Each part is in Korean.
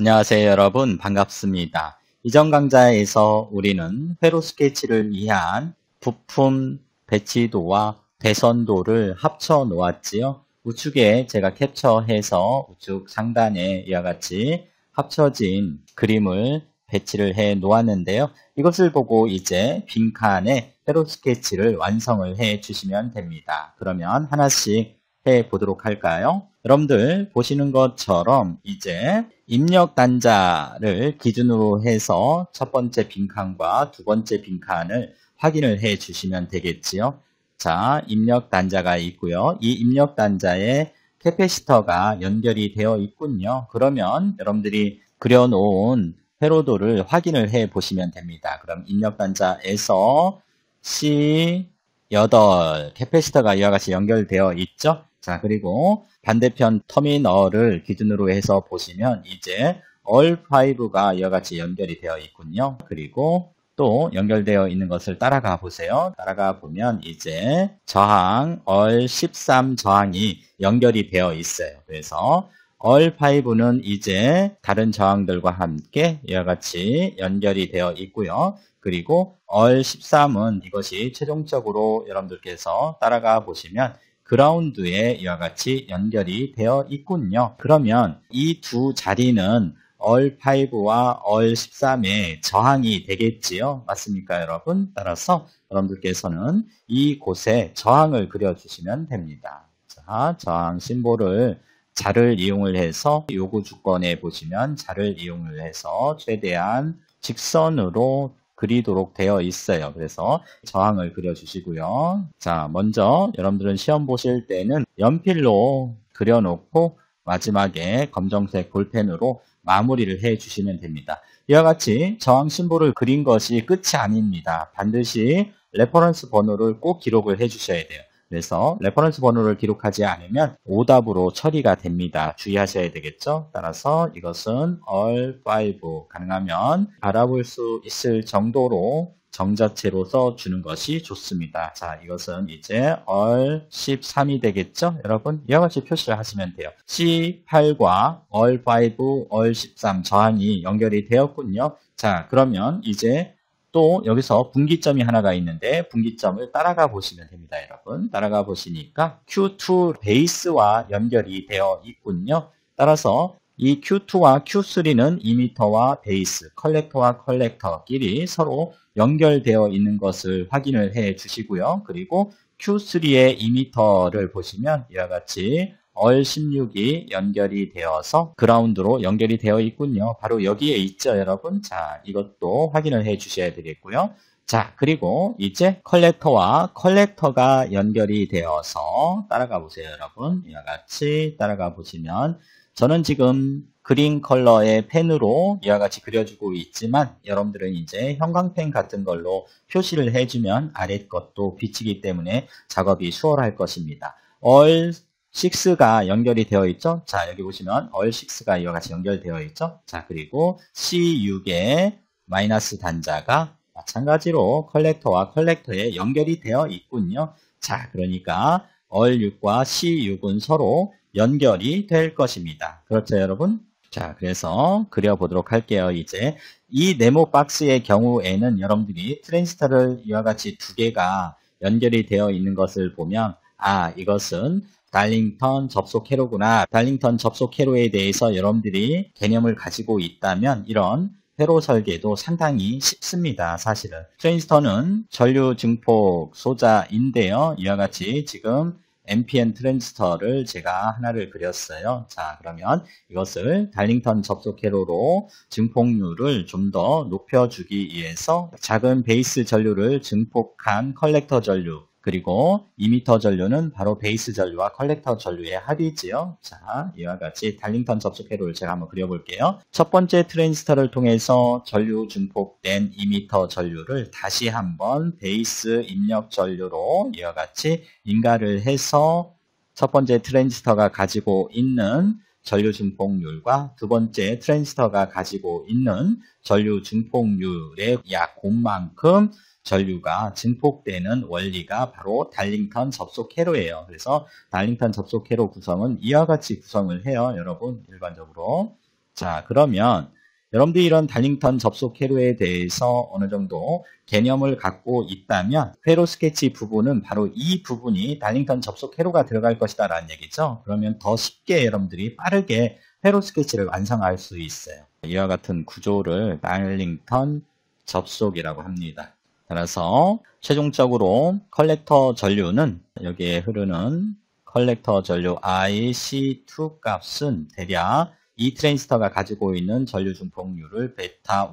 안녕하세요 여러분 반갑습니다. 이전 강좌에서 우리는 회로 스케치를 위한 부품 배치도와 배선도를 합쳐 놓았지요. 우측에 제가 캡처해서 우측 상단에 이와 같이 합쳐진 그림을 배치를 해 놓았는데요. 이것을 보고 이제 빈칸에 회로 스케치를 완성을 해 주시면 됩니다. 그러면 하나씩 해 보도록 할까요? 여러분들 보시는 것처럼 이제 입력 단자를 기준으로 해서 첫 번째 빈칸과 두 번째 빈칸을 확인을 해 주시면 되겠지요. 자, 입력 단자가 있고요. 이 입력 단자에 캐패시터가 연결이 되어 있군요. 그러면 여러분들이 그려놓은 회로도를 확인을 해 보시면 됩니다. 그럼 입력 단자에서 C8 캐패시터가 이와 같이 연결되어 있죠. 자, 그리고 반대편 터미널을 기준으로 해서 보시면 이제 all5가 이와 같이 연결이 되어 있군요. 그리고 또 연결되어 있는 것을 따라가 보세요. 따라가 보면 이제 저항 all13 저항이 연결이 되어 있어요. 그래서 all5는 이제 다른 저항들과 함께 이와 같이 연결이 되어 있고요. 그리고 all13은 이것이 최종적으로 여러분들께서 따라가 보시면 그라운드에 이와 같이 연결이 되어 있군요. 그러면 이 두 자리는 얼5와 얼13의 저항이 되겠지요. 맞습니까, 여러분? 따라서 여러분들께서는 이곳에 저항을 그려주시면 됩니다. 자, 저항 심볼을 자를 이용을 해서 요구 조건에 보시면 자를 이용을 해서 최대한 직선으로 그리도록 되어 있어요. 그래서 저항을 그려주시고요. 자, 먼저 여러분들은 시험 보실 때는 연필로 그려놓고 마지막에 검정색 볼펜으로 마무리를 해 주시면 됩니다. 이와 같이 저항 심볼을 그린 것이 끝이 아닙니다. 반드시 레퍼런스 번호를 꼭 기록을 해 주셔야 돼요. 그래서 레퍼런스 번호를 기록하지 않으면 오답으로 처리가 됩니다. 주의하셔야 되겠죠? 따라서 이것은 all5 가능하면 알아볼 수 있을 정도로 정자체로 써주는 것이 좋습니다. 자, 이것은 이제 얼 13이 되겠죠? 여러분, 이와 같이 표시를 하시면 돼요. C8과 얼5, 얼13 저항이 연결이 되었군요. 자, 그러면 이제 또 여기서 분기점이 하나가 있는데 분기점을 따라가 보시면 됩니다. 여러분 따라가 보시니까 Q2 베이스와 연결이 되어 있군요. 따라서 이 Q2와 Q3는 이미터와 베이스, 컬렉터와 컬렉터끼리 서로 연결되어 있는 것을 확인을 해 주시고요. 그리고 Q3의 이미터를 보시면 이와 같이 얼 16이 연결이 되어서 그라운드로 연결이 되어 있군요. 바로 여기에 있죠, 여러분. 자, 이것도 확인을 해 주셔야 되겠고요. 자, 그리고 이제 컬렉터와 컬렉터가 연결이 되어서 따라가 보세요, 여러분. 이와 같이 따라가 보시면 저는 지금 그린 컬러의 펜으로 이와 같이 그려주고 있지만 여러분들은 이제 형광펜 같은 걸로 표시를 해주면 아래 것도 비치기 때문에 작업이 수월할 것입니다. 얼 6가 연결이 되어 있죠. 자, 여기 보시면 얼 6가 이와 같이 연결되어 있죠. 자, 그리고 C6의 마이너스 단자가 마찬가지로 컬렉터와 컬렉터에 연결이 되어 있군요. 자, 그러니까 얼 6과 C6은 서로 연결이 될 것입니다. 그렇죠, 여러분? 자, 그래서 그려보도록 할게요. 이제 이 네모 박스의 경우에는 여러분들이 트랜지스터를 이와 같이 두 개가 연결이 되어 있는 것을 보면 아, 이것은 달링턴 접속 회로구나. 달링턴 접속 회로에 대해서 여러분들이 개념을 가지고 있다면 이런 회로 설계도 상당히 쉽습니다. 사실은 트랜지스터는 전류 증폭 소자인데요. 이와 같이 지금 NPN 트랜지스터를 제가 하나를 그렸어요. 자, 그러면 이것을 달링턴 접속 회로로 증폭률을 좀 더 높여주기 위해서 작은 베이스 전류를 증폭한 컬렉터 전류 그리고 2m 전류는 바로 베이스 전류와 컬렉터 전류의 합이지요. 자, 이와 같이 달링턴 접속 회로를 제가 한번 그려볼게요. 첫 번째 트랜지스터를 통해서 전류 증폭된 2m 전류를 다시 한번 베이스 입력 전류로 이와 같이 인가를 해서 첫 번째 트랜지스터가 가지고 있는 전류 증폭률과 두 번째 트랜지스터가 가지고 있는 전류 증폭률의 약 곱만큼 전류가 증폭되는 원리가 바로 달링턴 접속회로예요. 그래서 달링턴 접속회로 구성은 이와 같이 구성을 해요. 여러분 일반적으로. 자 그러면 여러분들이 이런 달링턴 접속 회로에 대해서 어느 정도 개념을 갖고 있다면 회로 스케치 부분은 바로 이 부분이 달링턴 접속 회로가 들어갈 것이다 라는 얘기죠. 그러면 더 쉽게 여러분들이 빠르게 회로 스케치를 완성할 수 있어요. 이와 같은 구조를 달링턴 접속이라고 합니다. 따라서 최종적으로 컬렉터 전류는 여기에 흐르는 컬렉터 전류 IC2 값은 대략 이 트랜지스터가 가지고 있는 전류 중폭률을 베타 1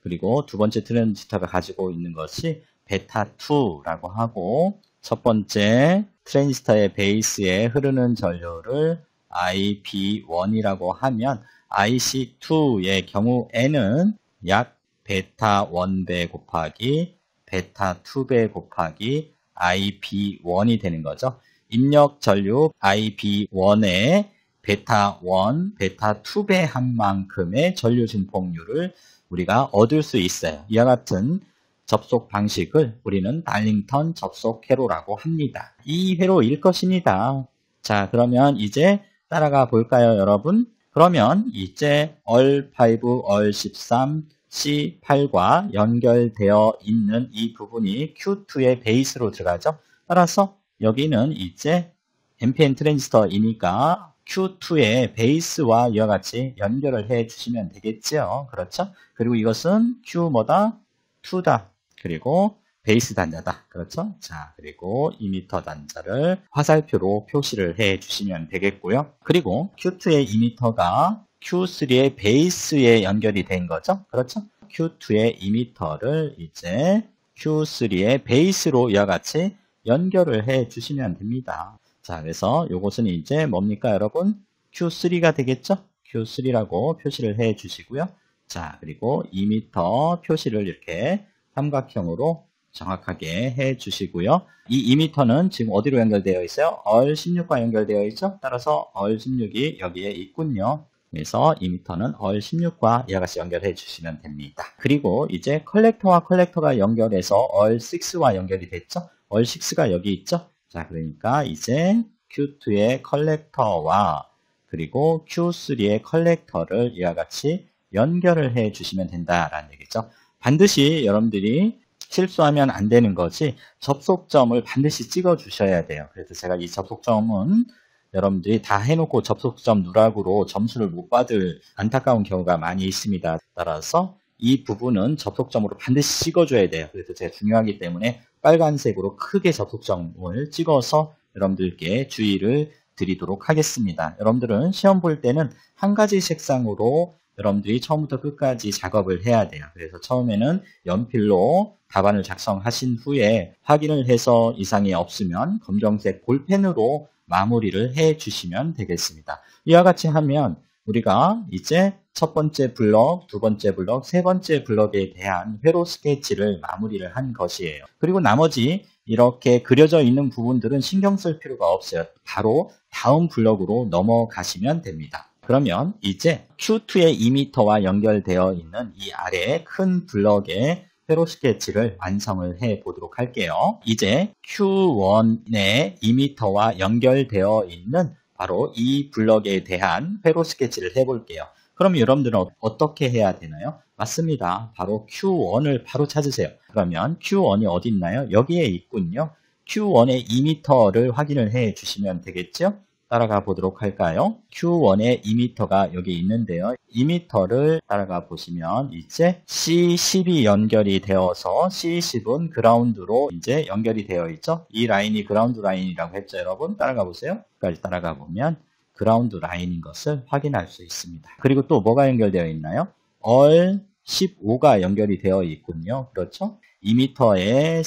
그리고 두 번째 트랜지스터가 가지고 있는 것이 베타 2라고 하고 첫 번째 트랜지스터의 베이스에 흐르는 전류를 IB1이라고 하면 IC2의 경우에는 약 베타 1배 곱하기 베타 2배 곱하기 i p 1이 되는 거죠. 입력 전류 i p 1에 베타 1, 베타 2배 한 만큼의 전류 진폭률을 우리가 얻을 수 있어요. 이와 같은 접속 방식을 우리는 달링턴 접속 회로라고 합니다. 이 회로일 것입니다. 자, 그러면 이제 따라가 볼까요, 여러분? 그러면 이제 얼 5, 얼 13, C8과 연결되어 있는 이 부분이 Q2의 베이스로 들어가죠. 따라서 여기는 이제 NPN 트랜지스터이니까 Q2의 베이스와 이와 같이 연결을 해 주시면 되겠죠. 그렇죠? 그리고 이것은 Q 뭐다? 2다. 그리고 베이스 단자다. 그렇죠? 자, 그리고 2m 단자를 화살표로 표시를 해 주시면 되겠고요. 그리고 Q2의 2m가 Q3의 베이스에 연결이 된 거죠. 그렇죠? Q2의 이미터를 이제 Q3의 베이스로 이와 같이 연결을 해 주시면 됩니다. 자, 그래서 이것은 이제 뭡니까 여러분? Q3가 되겠죠? Q3라고 표시를 해 주시고요. 자, 그리고 2m 표시를 이렇게 삼각형으로 정확하게 해 주시고요. 이 2m는 지금 어디로 연결되어 있어요? 얼16과 연결되어 있죠? 따라서 얼16이 여기에 있군요. 그래서 이미터는 얼 16과 이와 같이 연결해 주시면 됩니다. 그리고 이제 컬렉터와 컬렉터가 연결해서 얼 6와 연결이 됐죠? 얼 6가 여기 있죠? 자, 그러니까 이제 Q2의 컬렉터와 그리고 Q3의 컬렉터를 이와 같이 연결을 해 주시면 된다라는 얘기죠. 반드시 여러분들이 실수하면 안 되는 거지 접속점을 반드시 찍어 주셔야 돼요. 그래서 제가 이 접속점은 여러분들이 다 해놓고 접속점 누락으로 점수를 못 받을 안타까운 경우가 많이 있습니다. 따라서 이 부분은 접속점으로 반드시 찍어줘야 돼요. 그래서 제가 중요하기 때문에 빨간색으로 크게 접속점을 찍어서 여러분들께 주의를 드리도록 하겠습니다. 여러분들은 시험 볼 때는 한 가지 색상으로 여러분들이 처음부터 끝까지 작업을 해야 돼요. 그래서 처음에는 연필로 답안을 작성하신 후에 확인을 해서 이상이 없으면 검정색 볼펜으로 마무리를 해 주시면 되겠습니다. 이와 같이 하면 우리가 이제 첫 번째 블럭, 두 번째 블럭, 세 번째 블럭에 대한 회로 스케치를 마무리를 한 것이에요. 그리고 나머지 이렇게 그려져 있는 부분들은 신경 쓸 필요가 없어요. 바로 다음 블럭으로 넘어가시면 됩니다. 그러면 이제 Q2의 2m와 연결되어 있는 이 아래 큰 블럭에 회로 스케치를 완성을 해 보도록 할게요. 이제 Q1의 2m와 연결되어 있는 바로 이 블럭에 대한 회로 스케치를 해 볼게요. 그럼 여러분들은 어, 어떻게 해야 되나요? 맞습니다. 바로 Q1을 바로 찾으세요. 그러면 Q1이 어디 있나요? 여기에 있군요. Q1의 2m를 확인을 해 주시면 되겠죠? 따라가 보도록 할까요? Q1의 2m가 여기 있는데요. 2m를 따라가 보시면 이제 C10이 연결이 되어서 C10은 그라운드로 이제 연결이 되어 있죠. 이 라인이 그라운드 라인이라고 했죠, 여러분. 따라가 보세요. 까지 따라가 보면 그라운드 라인인 것을 확인할 수 있습니다. 그리고 또 뭐가 연결되어 있나요? 얼 15가 연결이 되어 있군요. 그렇죠? 2m의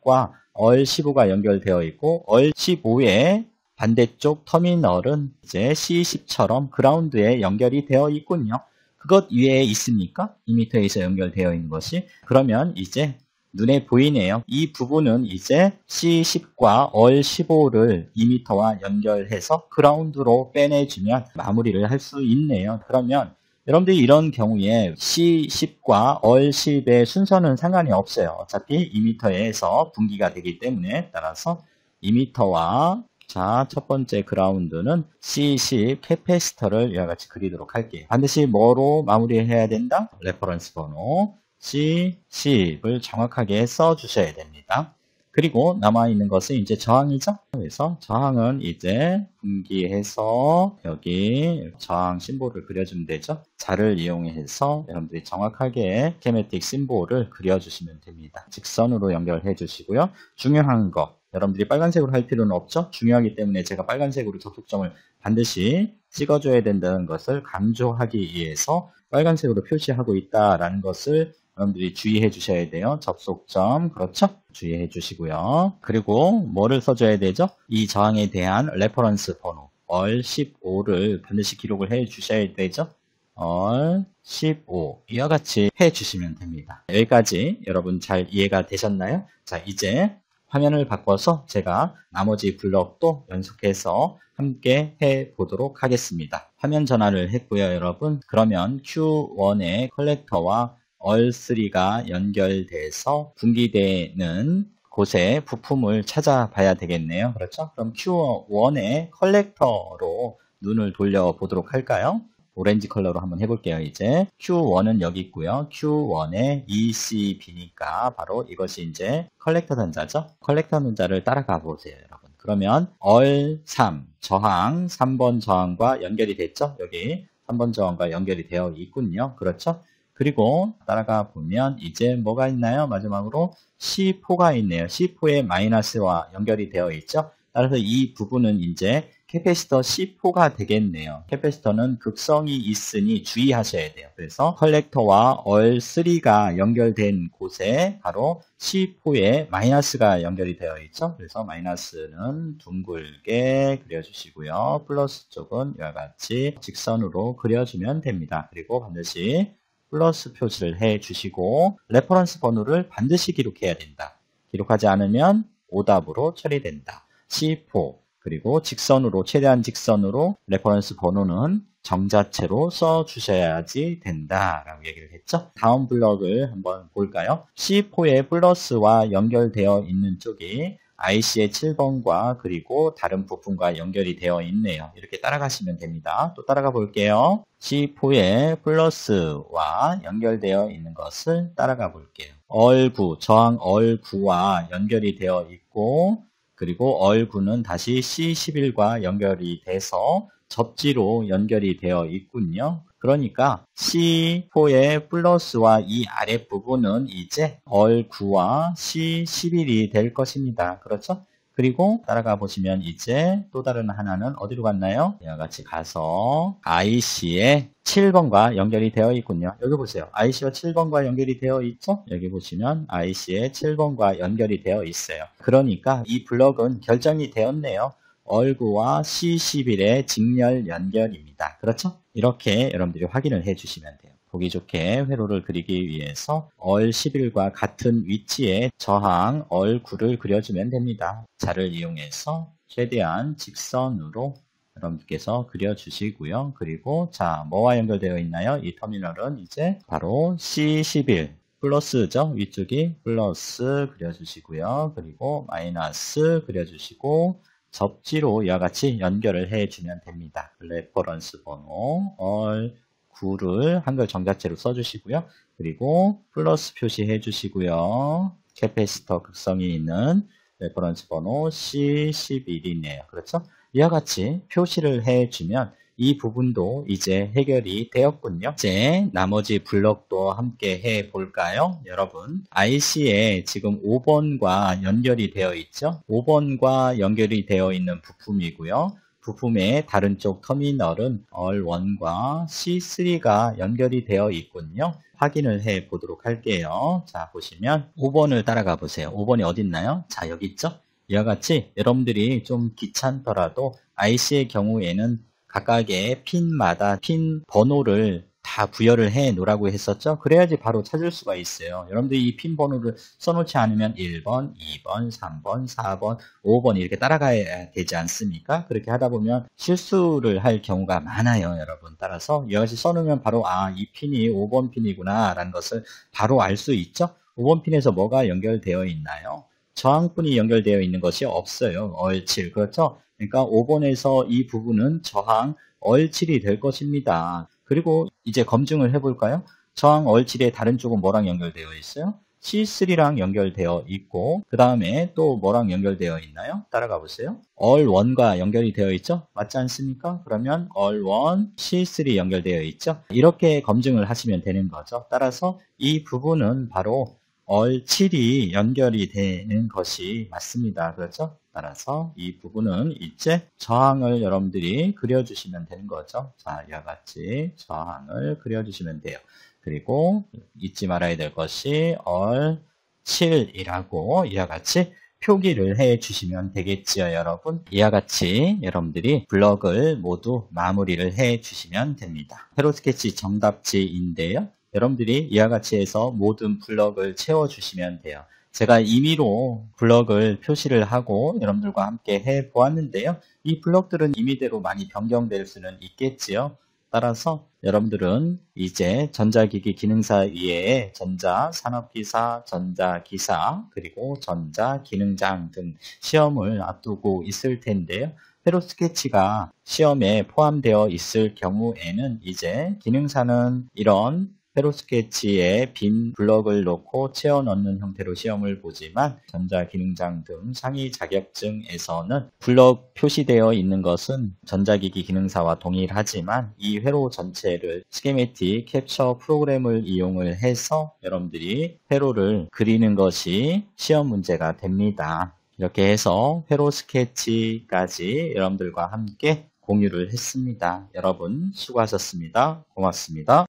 C10과 얼 15가 연결되어 있고 얼 15에 반대쪽 터미널은 이제 c 1 0처럼 그라운드에 연결이 되어 있군요. 그것 위에 있습니까? 2 m 에서 연결되어 있는 것이. 그러면 이제 눈에 보이네요. 이 부분은 이제 C10과 r 1 5를 2m와 연결해서 그라운드로 빼내주면 마무리를 할 수 있네요. 그러면 여러분들이 이런 경우에 C10과 r 1 0의 순서는 상관이 없어요. 어차피 2m에서 분기가 되기 때문에 따라서 2m와 자, 첫 번째 그라운드는 CC 캐패시터를 이와 같이 그리도록 할게요. 반드시 뭐로 마무리해야 된다? 레퍼런스 번호 c c 0을 정확하게 써주셔야 됩니다. 그리고 남아있는 것은 이제 저항이죠. 그래서 저항은 이제 분기해서 여기 저항 심볼을 그려주면 되죠. 자를 이용해서 여러분들이 정확하게 스케메틱 심볼을 그려주시면 됩니다. 직선으로 연결해 주시고요. 중요한 거 여러분들이 빨간색으로 할 필요는 없죠. 중요하기 때문에 제가 빨간색으로 접속점을 반드시 찍어줘야 된다는 것을 강조하기 위해서 빨간색으로 표시하고 있다라는 것을 여러분들이 주의해 주셔야 돼요. 접속점, 그렇죠? 주의해 주시고요. 그리고 뭐를 써줘야 되죠? 이 저항에 대한 레퍼런스 번호, 얼 15를 반드시 기록을 해 주셔야 되죠? 얼 15. 이와 같이 해 주시면 됩니다. 여기까지 여러분 잘 이해가 되셨나요? 자, 이제 화면을 바꿔서 제가 나머지 블럭도 연속해서 함께 해 보도록 하겠습니다. 화면 전환을 했고요, 여러분. 그러면 Q1의 컬렉터와 얼3가 연결돼서 분기되는 곳에 부품을 찾아봐야 되겠네요. 그렇죠? 그럼 Q1의 컬렉터로 눈을 돌려보도록 할까요? 오렌지 컬러로 한번 해볼게요. 이제 Q1은 여기 있고요. Q1의 ECB니까 바로 이것이 이제 컬렉터 단자죠. 컬렉터 단자를 따라가 보세요. 여러분. 그러면 얼 3, 저항, 3번 저항과 연결이 됐죠? 여기 3번 저항과 연결이 되어 있군요. 그렇죠? 그리고 따라가 보면 이제 뭐가 있나요? 마지막으로 C4가 있네요. C4의 마이너스와 연결이 되어 있죠. 따라서 이 부분은 이제 캐패시터 C4가 되겠네요. 캐패시터는 극성이 있으니 주의하셔야 돼요. 그래서 컬렉터와 얼3가 연결된 곳에 바로 C4에 마이너스가 연결이 되어 있죠. 그래서 마이너스는 둥글게 그려주시고요. 플러스 쪽은 이와 같이 직선으로 그려주면 됩니다. 그리고 반드시 플러스 표시를 해 주시고 레퍼런스 번호를 반드시 기록해야 된다. 기록하지 않으면 오답으로 처리된다. C4 그리고 직선으로 최대한 직선으로 레퍼런스 번호는 정자체로 써 주셔야지 된다라고 얘기를 했죠. 다음 블럭을 한번 볼까요? C4의 플러스와 연결되어 있는 쪽이 IC의 7번과 그리고 다른 부품과 연결이 되어 있네요. 이렇게 따라가시면 됩니다. 또 따라가 볼게요. C4의 플러스와 연결되어 있는 것을 따라가 볼게요. 얼구, 저항 얼구와 연결이 되어 있고 그리고 얼구는 다시 C11과 연결이 돼서 접지로 연결이 되어 있군요. 그러니까 C4의 플러스와 이 아랫부분은 이제 얼 9와 C11이 될 것입니다. 그렇죠? 그리고 따라가 보시면 이제 또 다른 하나는 어디로 갔나요? 이와 같이 가서 IC의 7번과 연결이 되어 있군요. 여기 보세요. IC와 7번과 연결이 되어 있죠? 여기 보시면 IC의 7번과 연결이 되어 있어요. 그러니까 이 블럭은 결정이 되었네요. 얼구와 C11의 직렬 연결입니다. 그렇죠? 이렇게 여러분들이 확인을 해주시면 돼요. 보기 좋게 회로를 그리기 위해서 얼 11과 같은 위치에 저항 얼 9를 그려주면 됩니다. 자를 이용해서 최대한 직선으로 여러분께서 그려주시고요. 그리고 자 뭐와 연결되어 있나요? 이 터미널은 이제 바로 C11 플러스죠. 위쪽이 플러스 그려주시고요. 그리고 마이너스 그려주시고 접지로 이와 같이 연결을 해주면 됩니다. 레퍼런스 번호 얼 9를 한글 정자체로 써주시고요. 그리고 플러스 표시해 주시고요. 캐패시터 극성이 있는 레퍼런스 번호 C11이네요. 그렇죠? 이와 같이 표시를 해주면 이 부분도 이제 해결이 되었군요. 이제 나머지 블럭도 함께 해 볼까요? 여러분, IC에 지금 5번과 연결이 되어 있죠? 5번과 연결이 되어 있는 부품이고요. 부품의 다른 쪽 터미널은 R1과 C3가 연결이 되어 있군요. 확인을 해 보도록 할게요. 자, 보시면 5번을 따라가 보세요. 5번이 어디 있나요? 자, 여기 있죠? 이와 같이 여러분들이 좀 귀찮더라도 IC의 경우에는 각각의 핀마다 핀 번호를 다 부여를 해 놓으라고 했었죠. 그래야지 바로 찾을 수가 있어요. 여러분들이 이핀 번호를 써놓지 않으면 1번, 2번, 3번, 4번, 5번 이렇게 따라가야 되지 않습니까? 그렇게 하다 보면 실수를 할 경우가 많아요, 여러분. 따라서 이것이 써놓으면 바로 아, 이 핀이 5번 핀이구나라는 것을 바로 알 수 있죠. 5번 핀에서 뭐가 연결되어 있나요? 저항분이 연결되어 있는 것이 없어요. 얼칠. 그렇죠? 그러니까 5번에서 이 부분은 저항 얼칠이 될 것입니다. 그리고 이제 검증을 해볼까요? 저항 얼칠의 다른 쪽은 뭐랑 연결되어 있어요? C3랑 연결되어 있고 그 다음에 또 뭐랑 연결되어 있나요? 따라가 보세요. 얼1과 연결이 되어 있죠? 맞지 않습니까? 그러면 얼1, C3 연결되어 있죠? 이렇게 검증을 하시면 되는 거죠. 따라서 이 부분은 바로 얼칠이 연결이 되는 것이 맞습니다. 그렇죠? 따라서 이 부분은 이제 저항을 여러분들이 그려주시면 되는 거죠. 자, 이와 같이 저항을 그려주시면 돼요. 그리고 잊지 말아야 될 것이 얼칠이라고 이와 같이 표기를 해 주시면 되겠지요, 여러분. 이와 같이 여러분들이 블럭을 모두 마무리를 해 주시면 됩니다. 페로 스케치 정답지인데요. 여러분들이 이와 같이 해서 모든 블럭을 채워주시면 돼요. 제가 임의로 블럭을 표시를 하고 여러분들과 함께 해 보았는데요. 이 블럭들은 임의대로 많이 변경될 수는 있겠지요. 따라서 여러분들은 이제 전자기기 기능사 이외에 전자 산업기사, 전자기사, 그리고 전자기능장 등 시험을 앞두고 있을 텐데요. 페로 스케치가 시험에 포함되어 있을 경우에는 이제 기능사는 이런 세로 스케치에 빈 블럭을 넣고 채워 넣는 형태로 시험을 보지만 전자기능장 등 상위 자격증에서는 블럭 표시되어 있는 것은 전자기기 기능사와 동일하지만 이 회로 전체를 스케메틱 캡처 프로그램을 이용을 해서 여러분들이 회로를 그리는 것이 시험 문제가 됩니다. 이렇게 해서 회로 스케치까지 여러분들과 함께 공유를 했습니다. 여러분 수고하셨습니다. 고맙습니다.